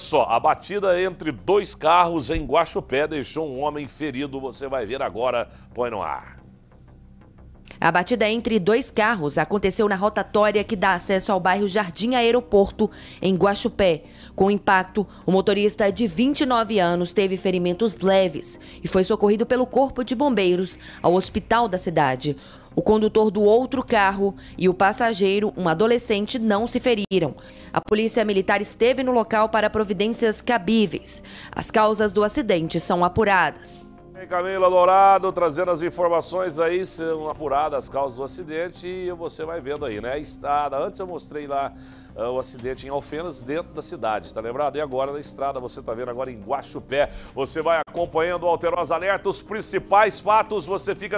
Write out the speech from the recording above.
Só, a batida entre dois carros em Guaxupé deixou um homem ferido. Você vai ver agora. Põe no ar. A batida entre dois carros aconteceu na rotatória que dá acesso ao bairro Jardim Aeroporto, em Guaxupé. Com impacto, o motorista de 29 anos teve ferimentos leves e foi socorrido pelo Corpo de Bombeiros ao hospital da cidade. O condutor do outro carro e o passageiro, um adolescente, não se feriram. A polícia militar esteve no local para providências cabíveis. As causas do acidente são apuradas. Camila Dourado trazendo as informações aí, sendo apuradas as causas do acidente e você vai vendo aí, né? A estrada, antes eu mostrei lá uh, o acidente em Alfenas, dentro da cidade, tá lembrado? E agora na estrada, você tá vendo agora em Guaxupé. Você vai acompanhando o Alterosa Alerta, os principais fatos, você fica